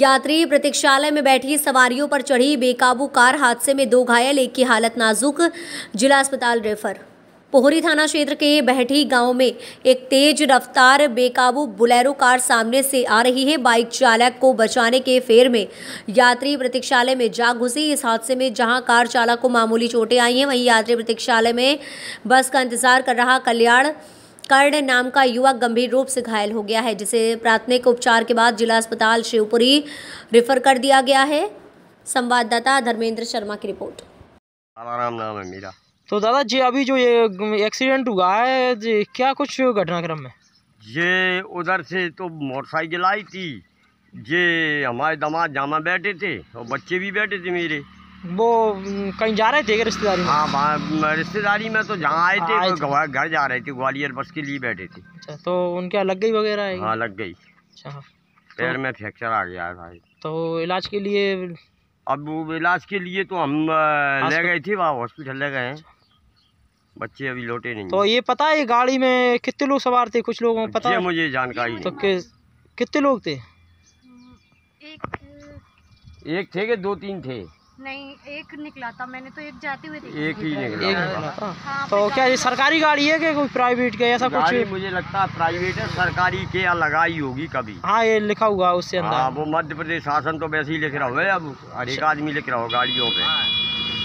यात्री प्रतीक्षालय में बैठी सवारियों पर चढ़ी बेकाबू कार हादसे में दो घायल एक की हालत नाजुक जिला अस्पताल रेफर पोहरी थाना क्षेत्र के बहठी गांव में एक तेज रफ्तार बेकाबू बुलेरो कार सामने से आ रही है बाइक चालक को बचाने के फेर में यात्री प्रतीक्षालय में जा घुसी इस हादसे में जहां कार चालक को मामूली चोटें आई हैं वहीं यात्री प्रतीक्षालय में बस का इंतजार कर रहा कल्याण कर्ण नाम का युवक गंभीर रूप से घायल हो गया है जिसे प्राथमिक उपचार के बाद जिला अस्पताल शिवपुरी रेफर कर दिया गया है संवाददाता धर्मेंद्र शर्मा की रिपोर्ट नाम नाम है मेरा तो दादा जी अभी जो ये एक्सीडेंट हुआ है क्या कुछ घटनाक्रम में ये उधर से तो मोटरसाइकिल आई थी ये हमारे दामाद जामा बैठे थे और बच्चे भी बैठे थे मेरे वो कहीं जा रहे थे रिश्तेदारी हाँ रिश्तेदारी में तो जहाँ आए थे, हाँ, घर जा रहे थे ग्वालियर बस के लिए बैठे थे अच्छा, तो उनके लग गई वगैरह है हाँ लग गई अच्छा हाँ। तो पैर में फ्रैक्चर आ गया है भाई तो इलाज के लिए अब इलाज के लिए तो हम हाँ, ले तो गए थे वहाँ हॉस्पिटल ले गए बच्चे अभी लौटे नहीं तो ये पता है गाड़ी में कितने लोग सवार थे कुछ लोगों को पता है मुझे जानकारी तो कितने लोग थे एक थे के दो तीन थे नहीं एक निकला था मैंने तो एक जाते हुए देखा एक ही निकला एक निकला हाँ, हाँ। तो क्या ये सरकारी गाड़ी है क्या कोई प्राइवेट का ऐसा कुछ मुझे लगता है प्राइवेट है सरकारी के या लगाई होगी कभी हाँ ये लिखा हुआ उससे हाँ, वो मध्य प्रदेश शासन तो वैसे ही लिख रहा हो अब हर एक अच्छा। आदमी लिख रहा हो गाड़ियों पे हाँ।